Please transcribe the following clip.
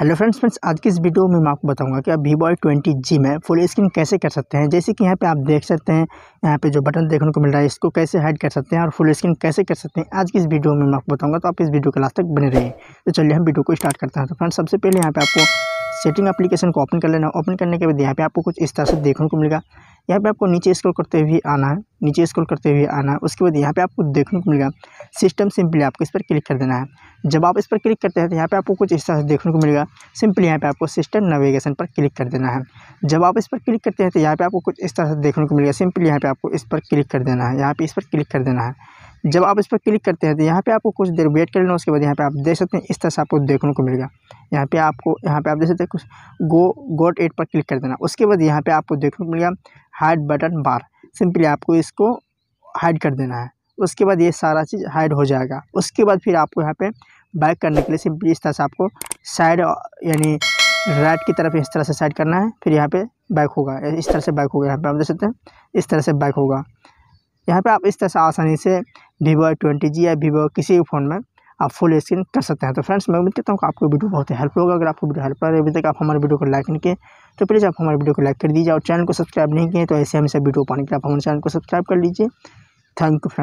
hello friends friends आज की इस वीडियो में मैं आपको बताऊंगा कि आप वी बॉय ट्वेंटी जी में फुल स्क्रीन कैसे कर सकते हैं जैसे कि यहाँ पे आप देख सकते हैं यहाँ पे जो बटन देखने को मिल रहा है इसको कैसे हाइड कर सकते हैं और फुल स्क्रीन कैसे कर सकते हैं आज की इस वीडियो में मैं आपको बताऊंगा तो आप इस वीडियो के लास्ट तक बने रहिए तो चलिए हम वीडियो को स्टार्ट करते हैं तो फ्रेंड्स सबसे पहले यहाँ पे आपको सेटिंग एप्लीकेशन को ओपन कर लेना ओपन करने के बाद यहाँ पे आपको कुछ इस तरह से देखने को मिलेगा यहाँ पे आपको नीचे स्क्रॉल करते हुए आना है नीचे स्क्रॉल करते हुए आना है उसके बाद यहाँ पे आपको देखने को मिलेगा सिस्टम सिंपली आपको इस पर क्लिक कर देना है जब आप इस पर क्लिक करते हैं तो यहाँ पे आपको कुछ इस तरह से देखने को मिलेगा सिंपली यहाँ पे आपको सिस्टम नेविगेशन पर क्लिक कर देना है जब आप इस पर क्लिक करते हैं तो यहाँ पर आपको कुछ इस तरह से देखने को मिलेगा सिंपली यहाँ पर आपको इस पर क्लिक कर देना है यहाँ पर इस पर क्लिक कर देना है जब आप इस पर क्लिक करते हैं तो यहाँ पे आपको कुछ देर वेट कर लेना उसके बाद यहाँ पे आप देख सकते हैं इस तरह से आपको देखने को मिलेगा यहाँ पे आपको यहाँ पे आप देख सकते हैं कुछ गो गोट एट पर क्लिक कर देना उसके बाद यहाँ पे आपको देखने को मिलेगा हाइड बटन बार सिंपली आपको इसको हाइड कर देना है उसके बाद ये सारा चीज़ हाइड हो जाएगा उसके बाद फिर आपको यहाँ पर बाइक करने के लिए सिंपली इस तरह से आपको साइड यानी राइट की तरफ इस तरह से साइड करना है फिर यहाँ पर बाइक होगा इस तरह से बाइक होगा यहाँ पर आप देख सकते हैं इस तरह से बाइक होगा यहाँ पे आप इस तरह से आसानी से वीवो ट्वेंटी जी या वीवो किसी भी फ़ोन में आप फुल स्क्रीन कर सकते हैं तो फ्रेंड्स मैं उम्मीद करता हूँ कि आपको वीडियो बहुत ही हेल्प होगा अगर आपको वीडियो हेल्प अगर अभी तक आप हमारे वीडियो को लाइक नहीं किए तो प्लीज़ आप हमारे वीडियो को लाइक कर दीजिए और चैनल को सब्सक्राइब नहीं किए तो ऐसे हमेशा वीडियो पाने के लिए आप हमारे चैनल को सब्सक्राइब कर लीजिए थैंक यू फ्रेंड